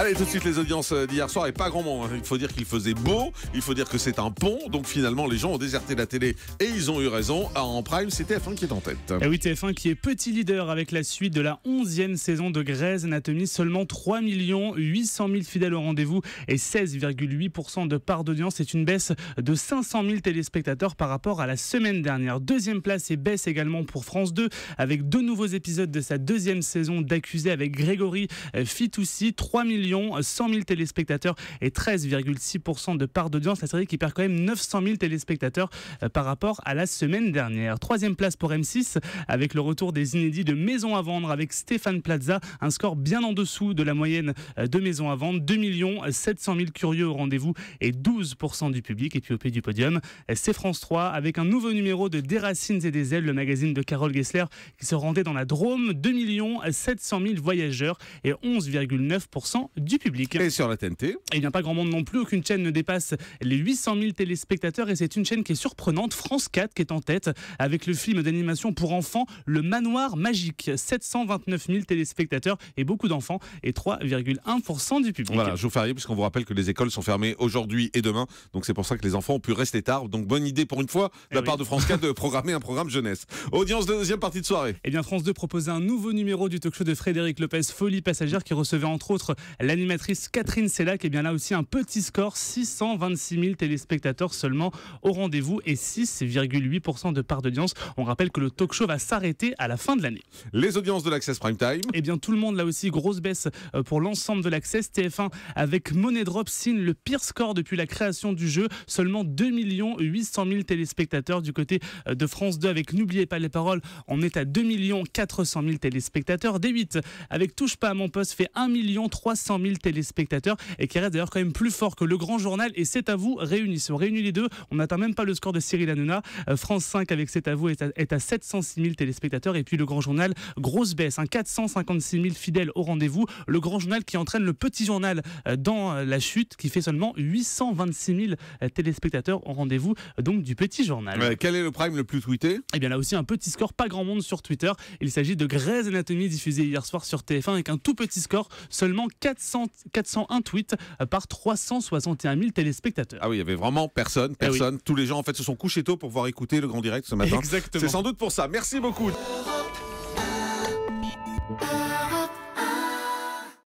Allez, tout de suite, les audiences d'hier soir, et pas grand monde. Hein. Il faut dire qu'il faisait beau, il faut dire que c'est un pont, donc finalement, les gens ont déserté la télé et ils ont eu raison. en prime, c'est TF1 qui est en tête. Et eh oui, TF1 qui est petit leader avec la suite de la 11e saison de Grey's Anatomy. Seulement 3 800 000 fidèles au rendez-vous et 16,8% de part d'audience. C'est une baisse de 500 000 téléspectateurs par rapport à la semaine dernière. Deuxième place et baisse également pour France 2 avec deux nouveaux épisodes de sa deuxième saison d'accusé avec Grégory euh, Fitoussi. 3 millions 100 000 téléspectateurs et 13,6% de part d'audience. La série qui perd quand même 900 000 téléspectateurs euh, par rapport à la semaine dernière. Troisième place pour M6 avec le retour des inédits de Maison à vendre avec Stéphane Plaza, un score bien en dessous de la moyenne euh, de Maison à vendre. 2 millions 700 euh, 000 curieux au rendez-vous et 12% du public. Et puis au pied du podium, c'est France 3 avec un nouveau numéro de Des Racines et des Ailes, le magazine de Carole Gessler qui se rendait dans la Drôme. 2 700 000 voyageurs et 11,9% du public. Et sur la TNT Il n'y a pas grand monde non plus. Aucune chaîne ne dépasse les 800 000 téléspectateurs. Et c'est une chaîne qui est surprenante. France 4 qui est en tête avec le film d'animation pour enfants Le Manoir Magique. 729 000 téléspectateurs et beaucoup d'enfants et 3,1% du public. Voilà, je vous férié puisqu'on vous rappelle que les écoles sont fermées aujourd'hui et demain. Donc c'est pour ça que les enfants ont pu rester tard. Donc bonne idée pour une fois de eh la part de France 4 de programmer un programme jeunesse. Audience de deuxième partie de soirée. Eh bien France 2 proposait un nouveau numéro du talk show de Frédéric Lopez, Folie passagère, qui recevait entre autres L'animatrice Catherine Sellac est bien là aussi un petit score, 626 000 téléspectateurs seulement au rendez-vous et 6,8% de part d'audience. On rappelle que le talk show va s'arrêter à la fin de l'année. Les audiences de l'Access Prime Time Eh bien tout le monde là aussi, grosse baisse euh, pour l'ensemble de l'Access. TF1 avec Money Drop signe le pire score depuis la création du jeu, seulement 2 800 000 téléspectateurs du côté euh, de France 2 avec N'oubliez pas les paroles, on est à 2 400 000 téléspectateurs. D8 avec Touche pas à mon poste fait 1 300 200 téléspectateurs et qui reste d'ailleurs quand même plus fort que le grand journal et C'est à vous réunis. réunit les deux, on n'atteint même pas le score de Cyril Hanouna. Euh, France 5 avec C'est à vous est à, 706 000 téléspectateurs et puis le grand journal, grosse baisse, hein, 456 000 fidèles au rendez-vous. Le grand journal qui entraîne le petit journal euh, dans euh, la chute qui fait seulement 826 000 téléspectateurs au rendez-vous donc du petit journal. quel est le prime le plus tweeté Eh bien là aussi un petit score, pas grand monde sur Twitter. Il s'agit de Grey's Anatomy diffusé hier soir sur TF1 avec un tout petit score, seulement 400 401 tweets euh, par 361 000 téléspectateurs. Ah oui, il y avait vraiment personne, eh personne. Tous les gens en fait se sont couchés tôt pour pouvoir écouter le grand direct ce matin. Exactement. C'est sans doute pour ça. Merci beaucoup.